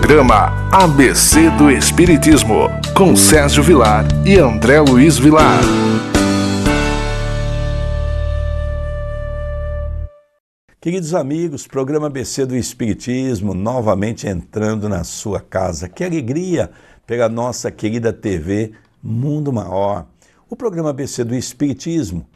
Programa ABC do Espiritismo, com Sérgio Vilar e André Luiz Vilar. Queridos amigos, programa ABC do Espiritismo novamente entrando na sua casa. Que alegria pela nossa querida TV Mundo Maior. O programa ABC do Espiritismo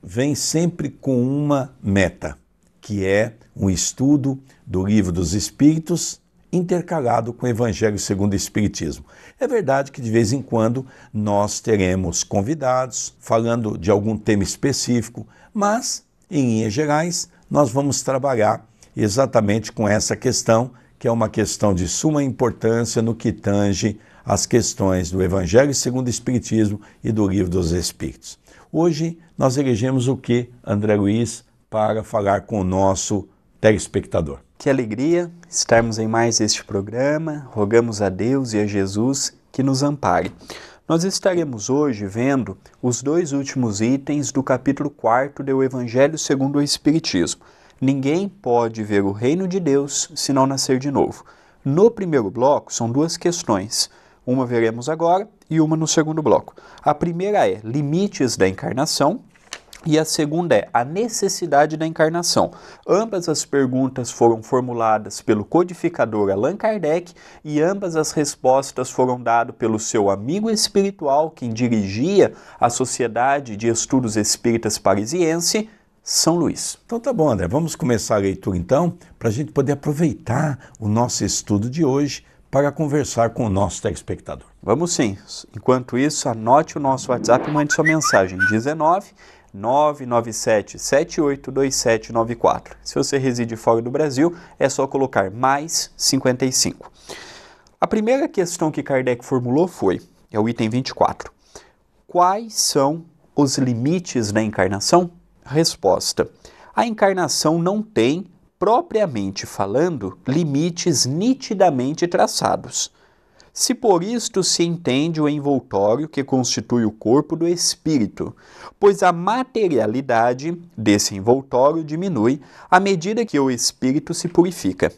vem sempre com uma meta, que é um estudo do Livro dos Espíritos intercalado com o Evangelho segundo o Espiritismo. É verdade que de vez em quando nós teremos convidados falando de algum tema específico, mas, em linhas gerais, nós vamos trabalhar exatamente com essa questão, que é uma questão de suma importância no que tange às questões do Evangelho segundo o Espiritismo e do Livro dos Espíritos. Hoje nós elegemos o que, André Luiz, para falar com o nosso telespectador? Que alegria estarmos em mais este programa. Rogamos a Deus e a Jesus que nos ampare. Nós estaremos hoje vendo os dois últimos itens do capítulo 4 do Evangelho segundo o Espiritismo. Ninguém pode ver o reino de Deus se não nascer de novo. No primeiro bloco, são duas questões. Uma veremos agora e uma no segundo bloco. A primeira é limites da encarnação e a segunda é a necessidade da encarnação. Ambas as perguntas foram formuladas pelo codificador Allan Kardec e ambas as respostas foram dadas pelo seu amigo espiritual, quem dirigia a Sociedade de Estudos Espíritas Parisiense, são Luís. Então tá bom, André. Vamos começar a leitura então, para a gente poder aproveitar o nosso estudo de hoje para conversar com o nosso telespectador. Vamos sim. Enquanto isso, anote o nosso WhatsApp e mande sua mensagem. 19 997-782794. Se você reside fora do Brasil, é só colocar mais 55. A primeira questão que Kardec formulou foi, é o item 24. Quais são os limites da encarnação? Resposta. A encarnação não tem, propriamente falando, limites nitidamente traçados. Se por isto se entende o envoltório que constitui o corpo do espírito, pois a materialidade desse envoltório diminui à medida que o espírito se purifica.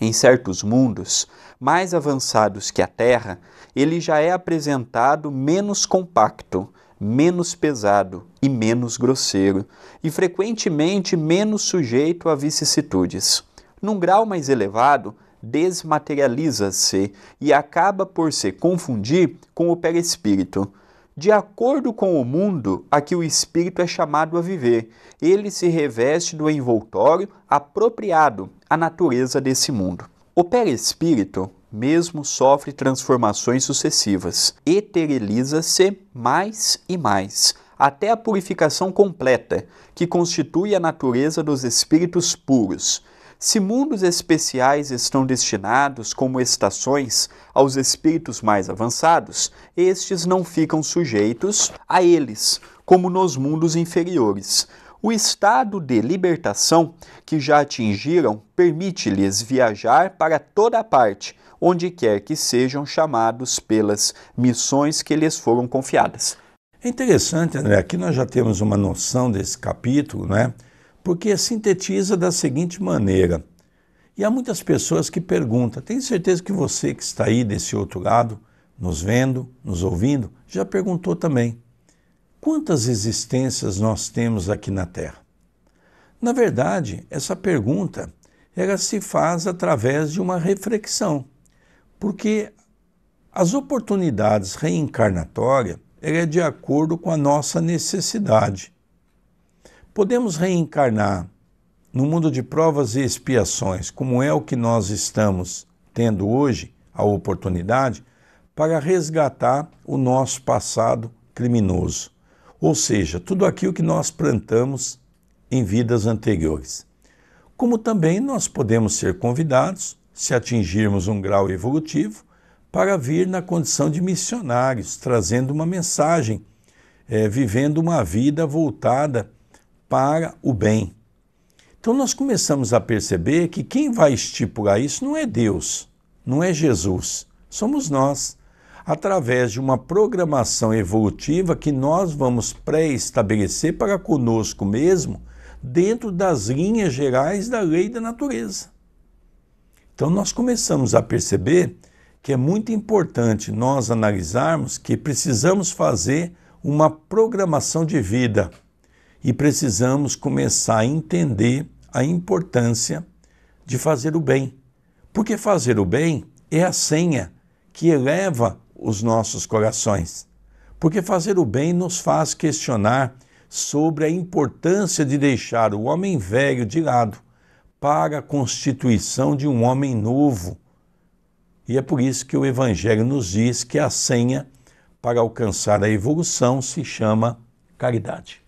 Em certos mundos, mais avançados que a Terra, ele já é apresentado menos compacto, menos pesado e menos grosseiro, e frequentemente menos sujeito a vicissitudes. Num grau mais elevado, desmaterializa-se e acaba por se confundir com o perispírito. De acordo com o mundo a que o espírito é chamado a viver, ele se reveste do envoltório apropriado à natureza desse mundo. O perispírito mesmo sofre transformações sucessivas, eteriliza-se mais e mais, até a purificação completa, que constitui a natureza dos espíritos puros, se mundos especiais estão destinados, como estações, aos espíritos mais avançados, estes não ficam sujeitos a eles, como nos mundos inferiores. O estado de libertação que já atingiram permite-lhes viajar para toda parte, onde quer que sejam chamados pelas missões que lhes foram confiadas. É interessante, André, aqui nós já temos uma noção desse capítulo, né? porque sintetiza da seguinte maneira. E há muitas pessoas que perguntam: tenho certeza que você que está aí desse outro lado, nos vendo, nos ouvindo, já perguntou também: quantas existências nós temos aqui na Terra? Na verdade, essa pergunta ela se faz através de uma reflexão, porque as oportunidades reencarnatórias é de acordo com a nossa necessidade. Podemos reencarnar no mundo de provas e expiações, como é o que nós estamos tendo hoje a oportunidade, para resgatar o nosso passado criminoso, ou seja, tudo aquilo que nós plantamos em vidas anteriores. Como também nós podemos ser convidados, se atingirmos um grau evolutivo, para vir na condição de missionários, trazendo uma mensagem, é, vivendo uma vida voltada para o bem. Então nós começamos a perceber que quem vai estipular isso não é Deus, não é Jesus, somos nós, através de uma programação evolutiva que nós vamos pré-estabelecer para conosco mesmo, dentro das linhas gerais da lei da natureza. Então nós começamos a perceber que é muito importante nós analisarmos que precisamos fazer uma programação de vida e precisamos começar a entender a importância de fazer o bem. Porque fazer o bem é a senha que eleva os nossos corações. Porque fazer o bem nos faz questionar sobre a importância de deixar o homem velho de lado para a constituição de um homem novo. E é por isso que o Evangelho nos diz que a senha para alcançar a evolução se chama caridade.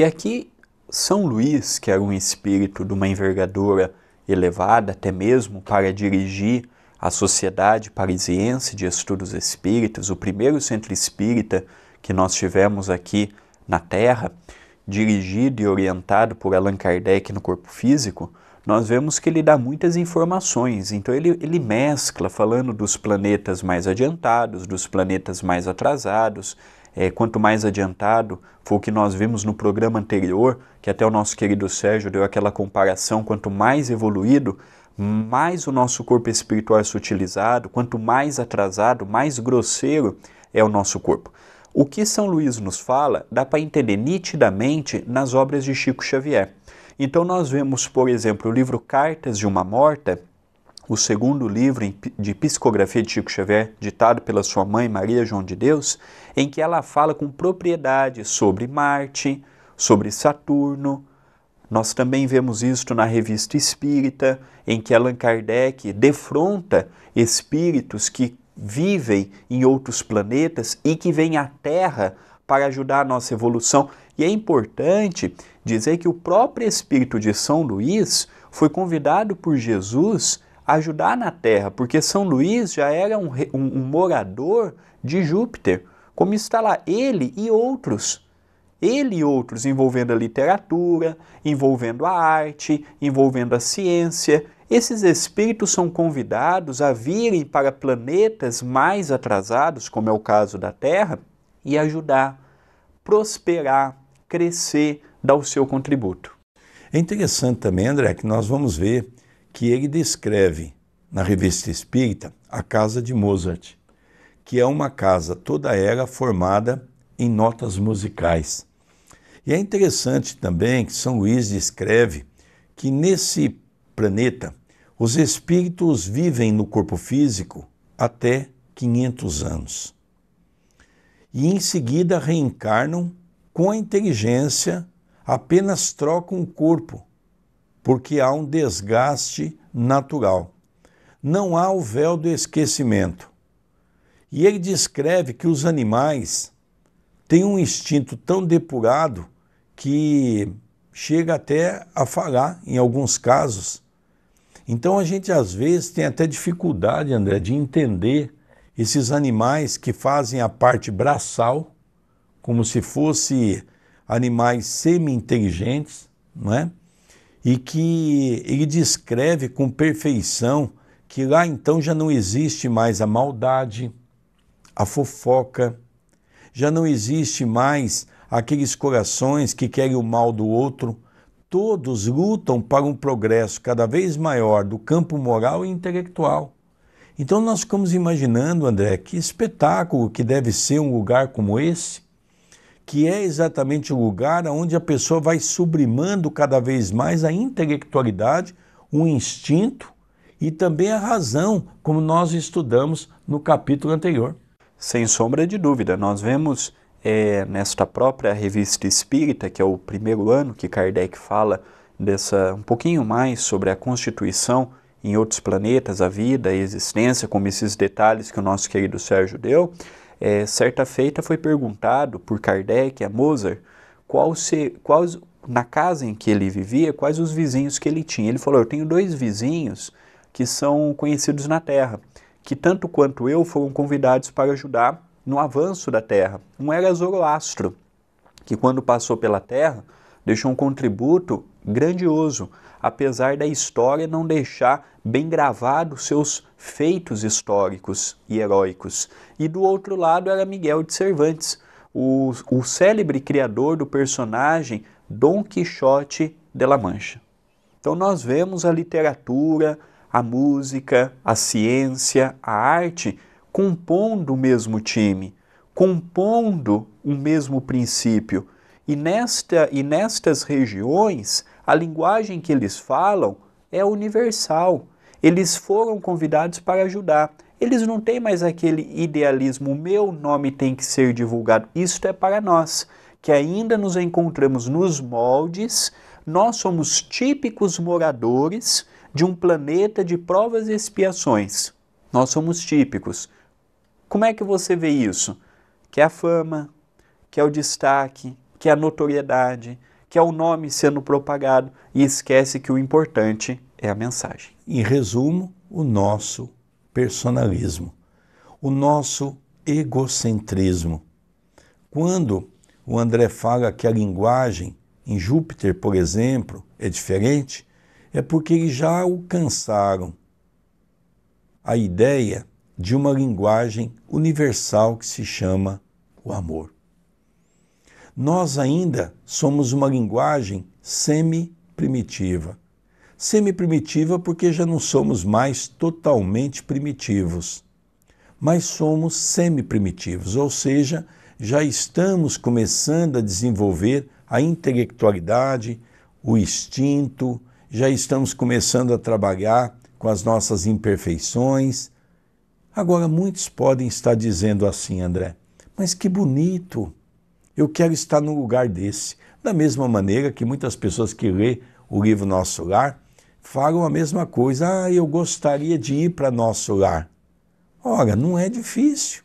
E aqui, São Luís, que era um espírito de uma envergadura elevada, até mesmo para dirigir a Sociedade Parisiense de Estudos Espíritas, o primeiro centro espírita que nós tivemos aqui na Terra, dirigido e orientado por Allan Kardec no corpo físico, nós vemos que ele dá muitas informações. Então, ele, ele mescla, falando dos planetas mais adiantados, dos planetas mais atrasados, é, quanto mais adiantado, foi o que nós vimos no programa anterior, que até o nosso querido Sérgio deu aquela comparação, quanto mais evoluído, mais o nosso corpo espiritual é sutilizado, quanto mais atrasado, mais grosseiro é o nosso corpo. O que São Luís nos fala dá para entender nitidamente nas obras de Chico Xavier. Então, nós vemos, por exemplo, o livro Cartas de uma Morta, o segundo livro de psicografia de Chico Xavier, ditado pela sua mãe Maria João de Deus, em que ela fala com propriedade sobre Marte, sobre Saturno. Nós também vemos isto na revista Espírita, em que Allan Kardec defronta espíritos que vivem em outros planetas e que vêm à Terra para ajudar a nossa evolução. E é importante dizer que o próprio espírito de São Luís foi convidado por Jesus ajudar na Terra, porque São Luís já era um, um, um morador de Júpiter, como está lá ele e outros. Ele e outros envolvendo a literatura, envolvendo a arte, envolvendo a ciência. Esses espíritos são convidados a virem para planetas mais atrasados, como é o caso da Terra, e ajudar, prosperar, crescer, dar o seu contributo. É interessante também, André, que nós vamos ver que ele descreve na Revista Espírita a casa de Mozart, que é uma casa toda ela formada em notas musicais. E é interessante também que São Luís descreve que nesse planeta os espíritos vivem no corpo físico até 500 anos. E em seguida reencarnam com a inteligência, apenas trocam o corpo porque há um desgaste natural. Não há o véu do esquecimento. E ele descreve que os animais têm um instinto tão depurado que chega até a falar, em alguns casos. Então a gente às vezes tem até dificuldade, André, de entender esses animais que fazem a parte braçal, como se fossem animais semi-inteligentes, não é? e que ele descreve com perfeição que lá então já não existe mais a maldade, a fofoca, já não existe mais aqueles corações que querem o mal do outro. Todos lutam para um progresso cada vez maior do campo moral e intelectual. Então nós ficamos imaginando, André, que espetáculo que deve ser um lugar como esse que é exatamente o lugar onde a pessoa vai sublimando cada vez mais a intelectualidade, o instinto e também a razão, como nós estudamos no capítulo anterior. Sem sombra de dúvida, nós vemos é, nesta própria revista espírita, que é o primeiro ano que Kardec fala dessa um pouquinho mais sobre a constituição em outros planetas, a vida, a existência, como esses detalhes que o nosso querido Sérgio deu, é, certa feita foi perguntado por Kardec a Mozart qual se, quais, na casa em que ele vivia, quais os vizinhos que ele tinha. Ele falou: Eu tenho dois vizinhos que são conhecidos na Terra, que tanto quanto eu foram convidados para ajudar no avanço da Terra. Um era Zoroastro, que quando passou pela Terra deixou um contributo grandioso apesar da história não deixar bem gravados seus feitos históricos e heróicos. E do outro lado era Miguel de Cervantes, o, o célebre criador do personagem Dom Quixote de la Mancha. Então nós vemos a literatura, a música, a ciência, a arte compondo o mesmo time, compondo o mesmo princípio. E, nesta, e nestas regiões a linguagem que eles falam é universal. Eles foram convidados para ajudar. Eles não têm mais aquele idealismo, meu nome tem que ser divulgado. Isto é para nós, que ainda nos encontramos nos moldes, nós somos típicos moradores de um planeta de provas e expiações. Nós somos típicos. Como é que você vê isso? Que é a fama, que é o destaque, que é a notoriedade, que é o nome sendo propagado e esquece que o importante é a mensagem. Em resumo, o nosso personalismo, o nosso egocentrismo. Quando o André fala que a linguagem em Júpiter, por exemplo, é diferente, é porque eles já alcançaram a ideia de uma linguagem universal que se chama o amor nós ainda somos uma linguagem semi-primitiva. Semi-primitiva porque já não somos mais totalmente primitivos, mas somos semi-primitivos, ou seja, já estamos começando a desenvolver a intelectualidade, o instinto, já estamos começando a trabalhar com as nossas imperfeições. Agora, muitos podem estar dizendo assim, André, mas que bonito! Eu quero estar num lugar desse. Da mesma maneira que muitas pessoas que lê o livro Nosso Lar falam a mesma coisa. Ah, eu gostaria de ir para nosso lar. Ora, não é difícil.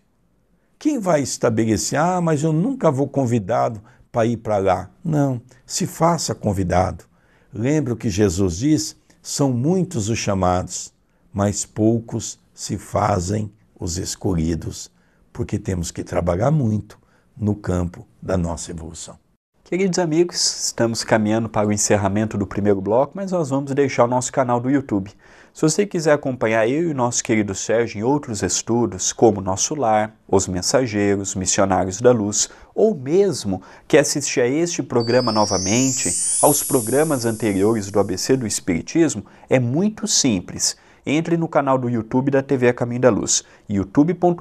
Quem vai estabelecer? Ah, mas eu nunca vou convidado para ir para lá. Não, se faça convidado. Lembra o que Jesus diz? São muitos os chamados, mas poucos se fazem os escolhidos, porque temos que trabalhar muito no campo da nossa evolução. Queridos amigos, estamos caminhando para o encerramento do primeiro bloco, mas nós vamos deixar o nosso canal do YouTube. Se você quiser acompanhar eu e o nosso querido Sérgio em outros estudos, como Nosso Lar, Os Mensageiros, Missionários da Luz, ou mesmo quer assistir a este programa novamente, aos programas anteriores do ABC do Espiritismo, é muito simples entre no canal do YouTube da TV A Caminho da Luz, youtubecom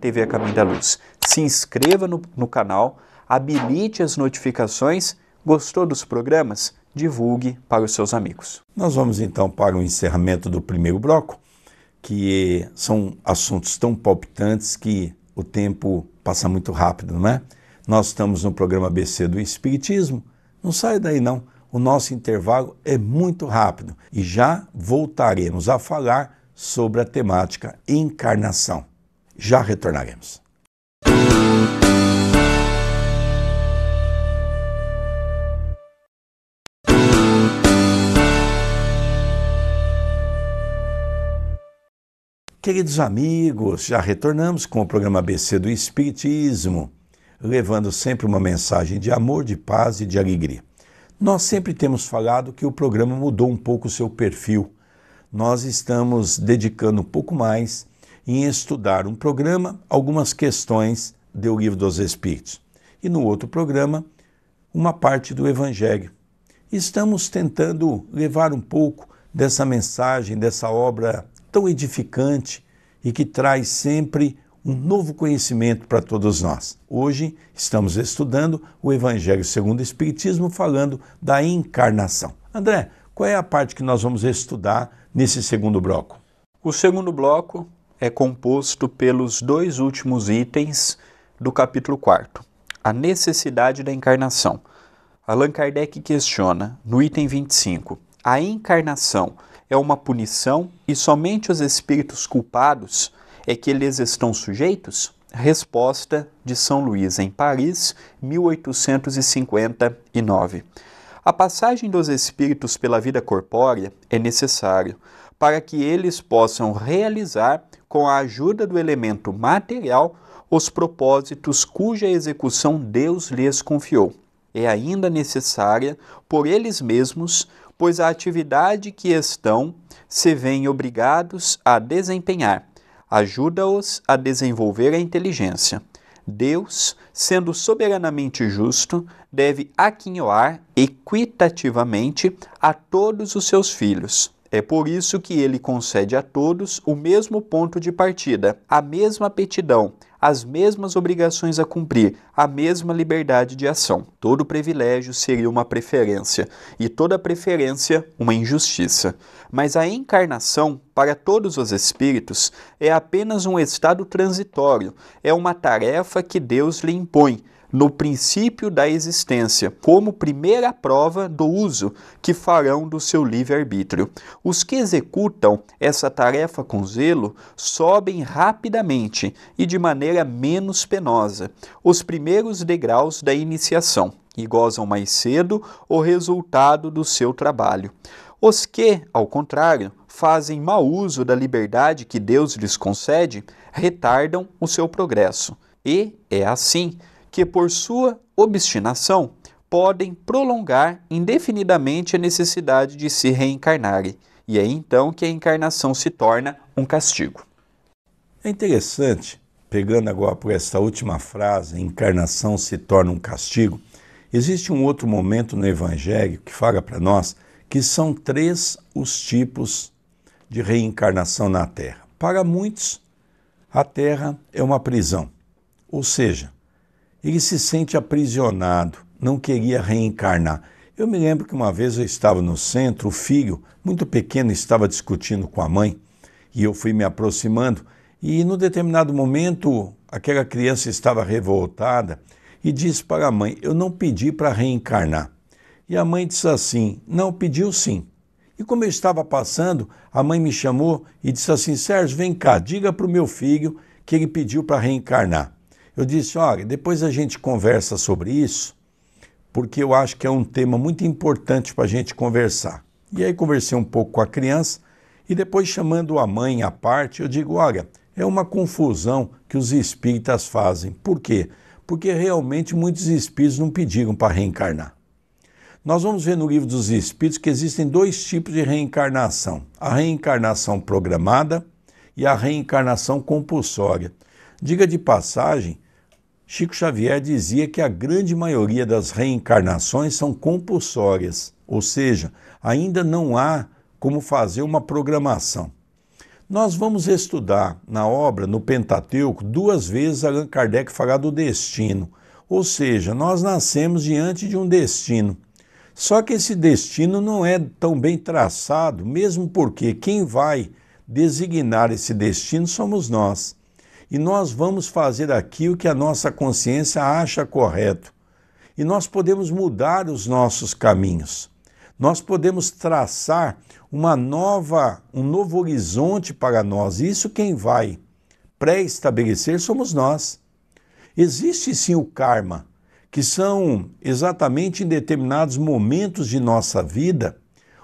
TV A Caminho da Luz. Se inscreva no, no canal, habilite as notificações. Gostou dos programas? Divulgue para os seus amigos. Nós vamos então para o encerramento do primeiro bloco, que são assuntos tão palpitantes que o tempo passa muito rápido, né? Nós estamos no programa BC do Espiritismo. Não sai daí não. O nosso intervalo é muito rápido e já voltaremos a falar sobre a temática encarnação. Já retornaremos. Queridos amigos, já retornamos com o programa BC do Espiritismo, levando sempre uma mensagem de amor, de paz e de alegria. Nós sempre temos falado que o programa mudou um pouco o seu perfil. Nós estamos dedicando um pouco mais em estudar um programa algumas questões do Livro dos Espíritos e no outro programa uma parte do Evangelho. Estamos tentando levar um pouco dessa mensagem, dessa obra tão edificante e que traz sempre um novo conhecimento para todos nós. Hoje estamos estudando o Evangelho segundo o Espiritismo, falando da encarnação. André, qual é a parte que nós vamos estudar nesse segundo bloco? O segundo bloco é composto pelos dois últimos itens do capítulo 4, a necessidade da encarnação. Allan Kardec questiona, no item 25, a encarnação é uma punição e somente os espíritos culpados é que eles estão sujeitos? Resposta de São Luís, em Paris, 1859. A passagem dos espíritos pela vida corpórea é necessário para que eles possam realizar, com a ajuda do elemento material, os propósitos cuja execução Deus lhes confiou. É ainda necessária por eles mesmos, pois a atividade que estão se vêem obrigados a desempenhar ajuda-os a desenvolver a inteligência. Deus, sendo soberanamente justo, deve aquinhoar equitativamente a todos os seus filhos, é por isso que ele concede a todos o mesmo ponto de partida, a mesma petição, as mesmas obrigações a cumprir, a mesma liberdade de ação. Todo privilégio seria uma preferência, e toda preferência uma injustiça. Mas a encarnação, para todos os espíritos, é apenas um estado transitório, é uma tarefa que Deus lhe impõe no princípio da existência, como primeira prova do uso que farão do seu livre-arbítrio. Os que executam essa tarefa com zelo sobem rapidamente e de maneira menos penosa os primeiros degraus da iniciação e gozam mais cedo o resultado do seu trabalho. Os que, ao contrário, fazem mau uso da liberdade que Deus lhes concede, retardam o seu progresso. E é assim que, por sua obstinação, podem prolongar indefinidamente a necessidade de se reencarnarem, e é então que a encarnação se torna um castigo. É interessante, pegando agora por esta última frase, encarnação se torna um castigo, existe um outro momento no Evangelho que fala para nós que são três os tipos de reencarnação na Terra. Para muitos, a Terra é uma prisão, ou seja, ele se sente aprisionado, não queria reencarnar. Eu me lembro que uma vez eu estava no centro, o filho, muito pequeno, estava discutindo com a mãe e eu fui me aproximando. E no determinado momento, aquela criança estava revoltada e disse para a mãe: Eu não pedi para reencarnar. E a mãe disse assim: Não, pediu sim. E como eu estava passando, a mãe me chamou e disse assim: Sérgio, vem cá, diga para o meu filho que ele pediu para reencarnar. Eu disse: olha, depois a gente conversa sobre isso, porque eu acho que é um tema muito importante para a gente conversar. E aí conversei um pouco com a criança e depois, chamando a mãe à parte, eu digo: olha, é uma confusão que os espíritas fazem. Por quê? Porque realmente muitos espíritos não pediram para reencarnar. Nós vamos ver no livro dos Espíritos que existem dois tipos de reencarnação: a reencarnação programada e a reencarnação compulsória. Diga de passagem Chico Xavier dizia que a grande maioria das reencarnações são compulsórias, ou seja, ainda não há como fazer uma programação. Nós vamos estudar na obra, no Pentateuco, duas vezes Allan Kardec falar do destino, ou seja, nós nascemos diante de um destino. Só que esse destino não é tão bem traçado, mesmo porque quem vai designar esse destino somos nós e nós vamos fazer aqui o que a nossa consciência acha correto. E nós podemos mudar os nossos caminhos. Nós podemos traçar uma nova, um novo horizonte para nós. Isso quem vai pré-estabelecer somos nós. Existe sim o karma, que são exatamente em determinados momentos de nossa vida,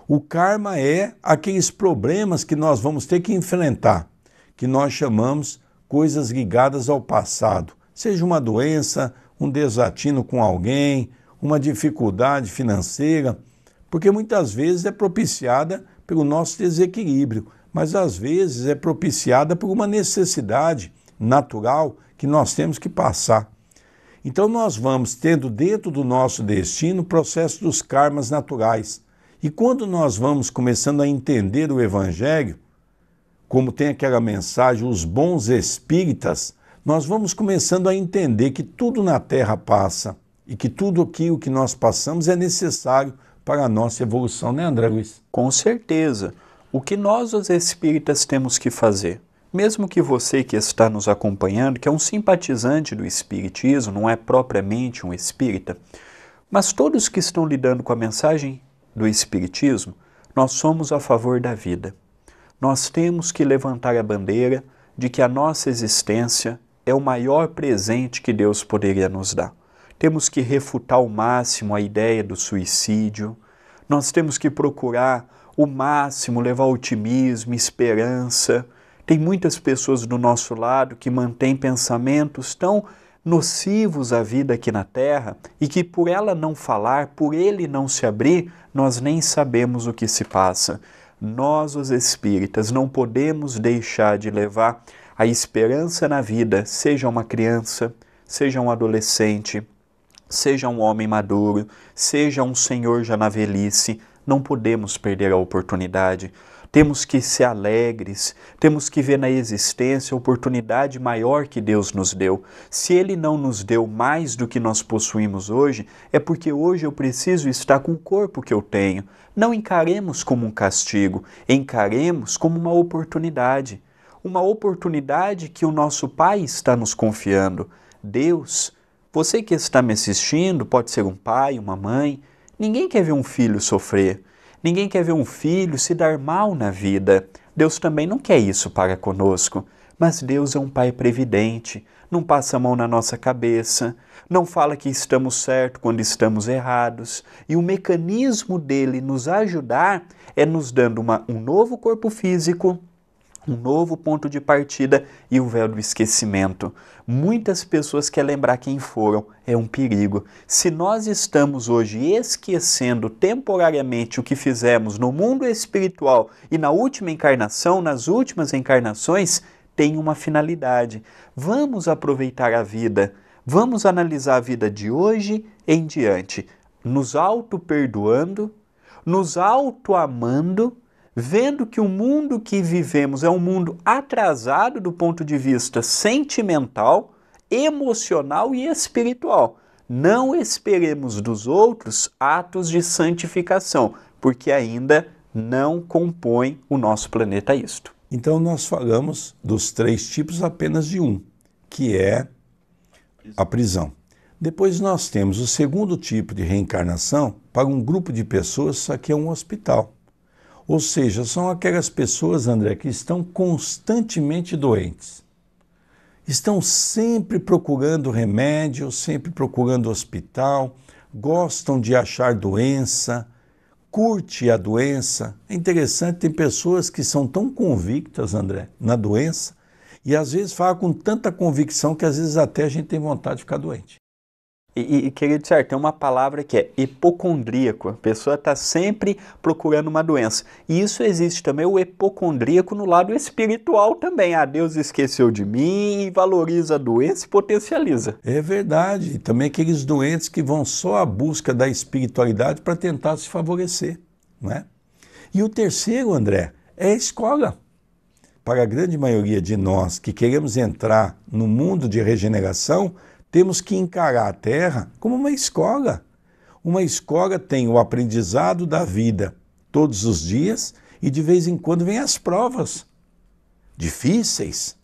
o karma é aqueles problemas que nós vamos ter que enfrentar, que nós chamamos coisas ligadas ao passado, seja uma doença, um desatino com alguém, uma dificuldade financeira, porque muitas vezes é propiciada pelo nosso desequilíbrio, mas às vezes é propiciada por uma necessidade natural que nós temos que passar. Então nós vamos tendo dentro do nosso destino o processo dos karmas naturais. E quando nós vamos começando a entender o evangelho, como tem aquela mensagem, os bons espíritas, nós vamos começando a entender que tudo na Terra passa e que tudo aquilo que nós passamos é necessário para a nossa evolução, né, André Luiz? Com certeza. O que nós, os espíritas, temos que fazer? Mesmo que você que está nos acompanhando, que é um simpatizante do espiritismo, não é propriamente um espírita, mas todos que estão lidando com a mensagem do espiritismo, nós somos a favor da vida nós temos que levantar a bandeira de que a nossa existência é o maior presente que Deus poderia nos dar. Temos que refutar ao máximo a ideia do suicídio, nós temos que procurar o máximo, levar otimismo, esperança. Tem muitas pessoas do nosso lado que mantêm pensamentos tão nocivos à vida aqui na Terra e que, por ela não falar, por ele não se abrir, nós nem sabemos o que se passa nós, os espíritas, não podemos deixar de levar a esperança na vida, seja uma criança, seja um adolescente, seja um homem maduro, seja um senhor já na velhice, não podemos perder a oportunidade temos que ser alegres, temos que ver na existência a oportunidade maior que Deus nos deu. Se Ele não nos deu mais do que nós possuímos hoje, é porque hoje eu preciso estar com o corpo que eu tenho. Não encaremos como um castigo, encaremos como uma oportunidade. Uma oportunidade que o nosso Pai está nos confiando. Deus, você que está me assistindo, pode ser um pai, uma mãe, ninguém quer ver um filho sofrer. Ninguém quer ver um filho se dar mal na vida. Deus também não quer isso para conosco. Mas Deus é um Pai previdente, não passa a mão na nossa cabeça, não fala que estamos certos quando estamos errados. E o mecanismo dele nos ajudar é nos dando uma, um novo corpo físico um novo ponto de partida e o véu do esquecimento. Muitas pessoas querem lembrar quem foram, é um perigo. Se nós estamos hoje esquecendo temporariamente o que fizemos no mundo espiritual e na última encarnação, nas últimas encarnações, tem uma finalidade. Vamos aproveitar a vida. Vamos analisar a vida de hoje em diante, nos auto-perdoando, nos auto-amando vendo que o mundo que vivemos é um mundo atrasado do ponto de vista sentimental, emocional e espiritual. Não esperemos dos outros atos de santificação, porque ainda não compõe o nosso planeta isto. Então nós falamos dos três tipos apenas de um, que é a prisão. Depois nós temos o segundo tipo de reencarnação para um grupo de pessoas, só que é um hospital ou seja, são aquelas pessoas, André, que estão constantemente doentes. Estão sempre procurando remédio, sempre procurando hospital, gostam de achar doença, curte a doença. É interessante, tem pessoas que são tão convictas, André, na doença, e às vezes falam com tanta convicção que às vezes até a gente tem vontade de ficar doente. E, e querido Sérgio, tem uma palavra que é hipocondríaco. A pessoa está sempre procurando uma doença. E isso existe também, o hipocondríaco no lado espiritual também. Ah, Deus esqueceu de mim e valoriza a doença e potencializa. É verdade. Também aqueles doentes que vão só à busca da espiritualidade para tentar se favorecer. Né? E o terceiro, André, é a escola. Para a grande maioria de nós que queremos entrar no mundo de regeneração, temos que encarar a Terra como uma escola. Uma escola tem o aprendizado da vida todos os dias e de vez em quando vem as provas difíceis,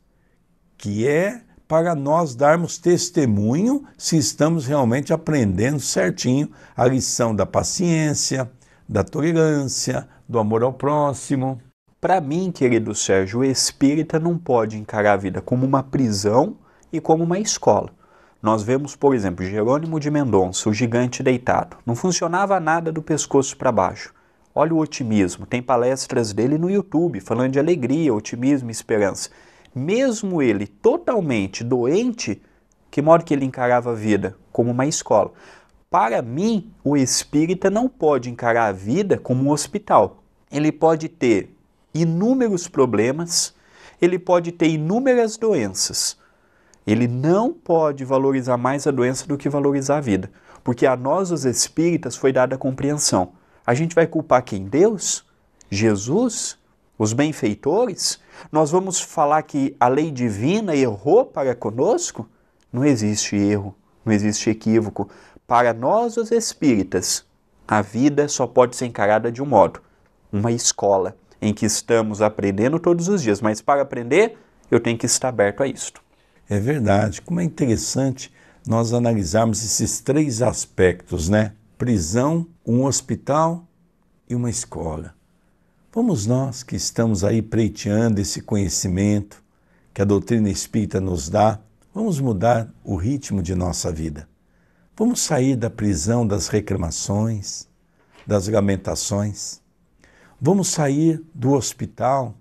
que é para nós darmos testemunho se estamos realmente aprendendo certinho a lição da paciência, da tolerância, do amor ao próximo. Para mim, querido Sérgio, o espírita não pode encarar a vida como uma prisão e como uma escola. Nós vemos, por exemplo, Jerônimo de Mendonça, o gigante deitado. Não funcionava nada do pescoço para baixo. Olha o otimismo. Tem palestras dele no YouTube falando de alegria, otimismo e esperança. Mesmo ele totalmente doente, que modo que ele encarava a vida? Como uma escola. Para mim, o espírita não pode encarar a vida como um hospital. Ele pode ter inúmeros problemas, ele pode ter inúmeras doenças, ele não pode valorizar mais a doença do que valorizar a vida, porque a nós, os espíritas, foi dada a compreensão. A gente vai culpar quem? Deus? Jesus? Os benfeitores? Nós vamos falar que a lei divina errou para conosco? Não existe erro, não existe equívoco. Para nós, os espíritas, a vida só pode ser encarada de um modo uma escola em que estamos aprendendo todos os dias, mas para aprender, eu tenho que estar aberto a isto. É verdade. Como é interessante nós analisarmos esses três aspectos, né? Prisão, um hospital e uma escola. Vamos nós que estamos aí preteando esse conhecimento que a doutrina espírita nos dá, vamos mudar o ritmo de nossa vida. Vamos sair da prisão das reclamações, das lamentações. Vamos sair do hospital,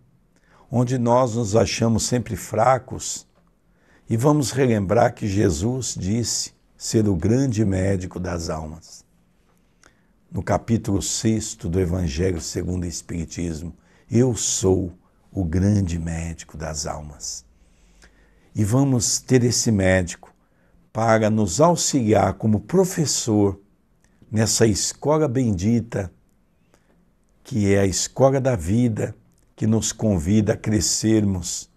onde nós nos achamos sempre fracos, e vamos relembrar que Jesus disse ser o grande médico das almas. No capítulo 6 do Evangelho segundo o Espiritismo, eu sou o grande médico das almas. E vamos ter esse médico para nos auxiliar como professor nessa escola bendita, que é a escola da vida, que nos convida a crescermos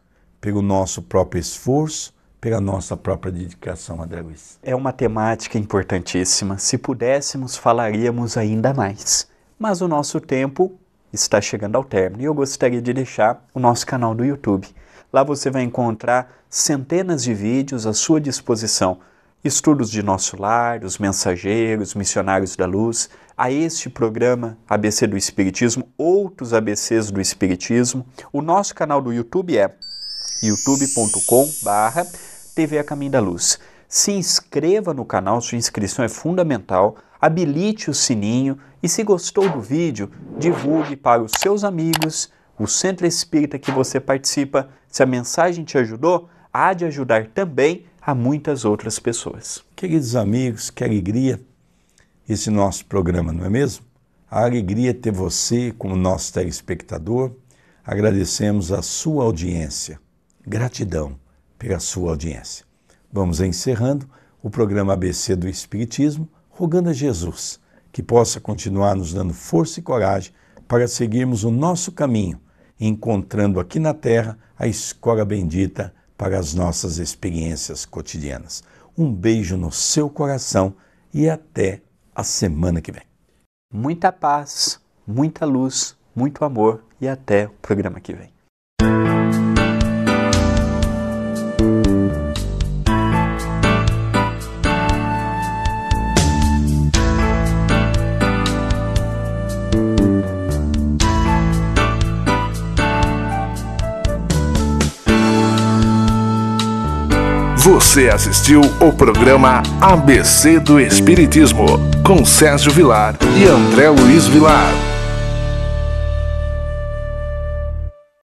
pelo nosso próprio esforço pela nossa própria dedicação, André Luiz. É uma temática importantíssima. Se pudéssemos, falaríamos ainda mais. Mas o nosso tempo está chegando ao término e eu gostaria de deixar o nosso canal do YouTube. Lá você vai encontrar centenas de vídeos à sua disposição. Estudos de nosso lar, os mensageiros, missionários da luz, a este programa ABC do Espiritismo, outros ABCs do Espiritismo. O nosso canal do YouTube é youtube.com/barra TV A Caminho da Luz. Se inscreva no canal, sua inscrição é fundamental. Habilite o sininho e se gostou do vídeo, divulgue para os seus amigos, o centro espírita que você participa. Se a mensagem te ajudou, há de ajudar também a muitas outras pessoas. Queridos amigos, que alegria esse nosso programa, não é mesmo? A alegria é ter você como nosso telespectador. Agradecemos a sua audiência. Gratidão pela sua audiência. Vamos encerrando o programa ABC do Espiritismo, rogando a Jesus que possa continuar nos dando força e coragem para seguirmos o nosso caminho, encontrando aqui na Terra a escola bendita para as nossas experiências cotidianas. Um beijo no seu coração e até a semana que vem. Muita paz, muita luz, muito amor e até o programa que vem. Você assistiu o programa ABC do Espiritismo com Sérgio Vilar e André Luiz Vilar.